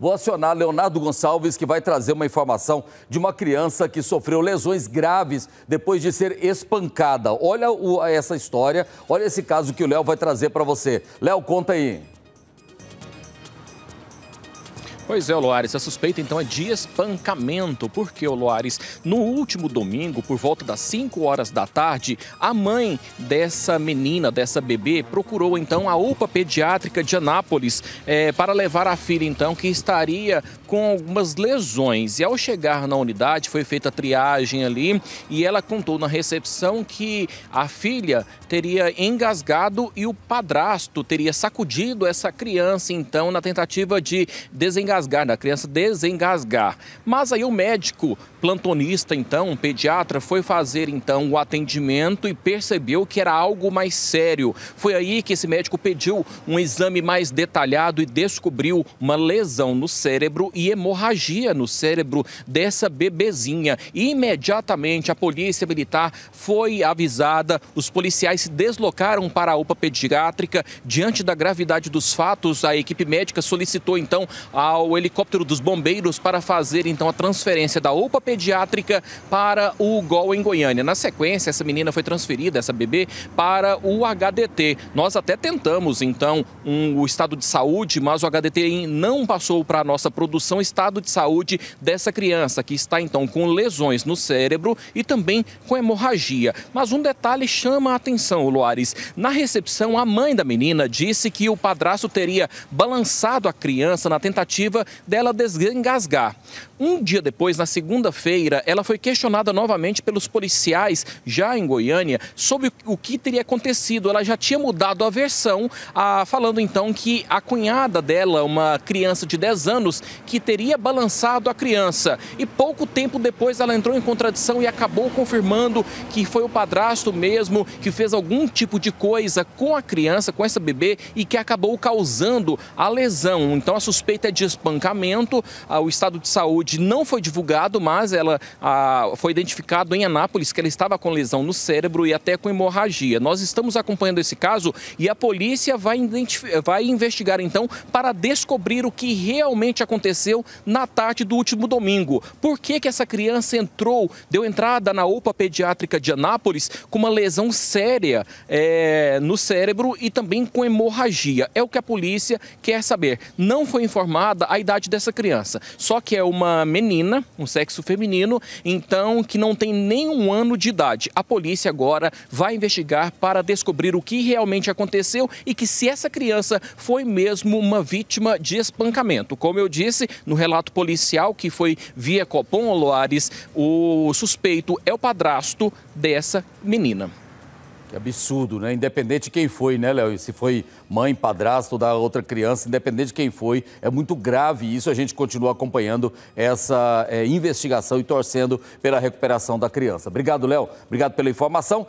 Vou acionar Leonardo Gonçalves, que vai trazer uma informação de uma criança que sofreu lesões graves depois de ser espancada. Olha o, essa história, olha esse caso que o Léo vai trazer para você. Léo, conta aí. Pois é, Loares, a suspeita então é de espancamento, porque, Loares, no último domingo, por volta das 5 horas da tarde, a mãe dessa menina, dessa bebê, procurou então a UPA pediátrica de Anápolis é, para levar a filha então que estaria com algumas lesões. E ao chegar na unidade, foi feita a triagem ali e ela contou na recepção que a filha teria engasgado e o padrasto teria sacudido essa criança então na tentativa de desengasgar engasgar, da né? criança desengasgar. Mas aí o médico plantonista, então, um pediatra, foi fazer então o atendimento e percebeu que era algo mais sério. Foi aí que esse médico pediu um exame mais detalhado e descobriu uma lesão no cérebro e hemorragia no cérebro dessa bebezinha. E, imediatamente a polícia militar foi avisada, os policiais se deslocaram para a UPA pediátrica. Diante da gravidade dos fatos, a equipe médica solicitou então ao o helicóptero dos bombeiros para fazer então a transferência da UPA pediátrica para o GOL em Goiânia. Na sequência, essa menina foi transferida, essa bebê, para o HDT. Nós até tentamos então um, o estado de saúde, mas o HDT não passou para a nossa produção estado de saúde dessa criança, que está então com lesões no cérebro e também com hemorragia. Mas um detalhe chama a atenção, Luares. Na recepção, a mãe da menina disse que o padrasto teria balançado a criança na tentativa tentativa dela desengasgar. Um dia depois, na segunda-feira, ela foi questionada novamente pelos policiais, já em Goiânia, sobre o que teria acontecido. Ela já tinha mudado a versão, falando então que a cunhada dela, uma criança de 10 anos, que teria balançado a criança. E pouco tempo depois ela entrou em contradição e acabou confirmando que foi o padrasto mesmo que fez algum tipo de coisa com a criança, com essa bebê, e que acabou causando a lesão. Então a suspeita é de espancamento. Ah, o estado de saúde não foi divulgado, mas ela ah, foi identificado em Anápolis que ela estava com lesão no cérebro e até com hemorragia. Nós estamos acompanhando esse caso e a polícia vai, vai investigar então para descobrir o que realmente aconteceu na tarde do último domingo. Por que, que essa criança entrou, deu entrada na UPA pediátrica de Anápolis com uma lesão séria é, no cérebro e também com hemorragia? É o que a polícia quer saber. Não foi informada a idade dessa criança. Só que é uma menina, um sexo feminino, então que não tem nenhum ano de idade. A polícia agora vai investigar para descobrir o que realmente aconteceu e que se essa criança foi mesmo uma vítima de espancamento. Como eu disse no relato policial que foi via Copom Loares, o suspeito é o padrasto dessa menina. Que absurdo, né? Independente de quem foi, né, Léo? Se foi mãe, padrasto da outra criança, independente de quem foi, é muito grave isso. A gente continua acompanhando essa é, investigação e torcendo pela recuperação da criança. Obrigado, Léo. Obrigado pela informação.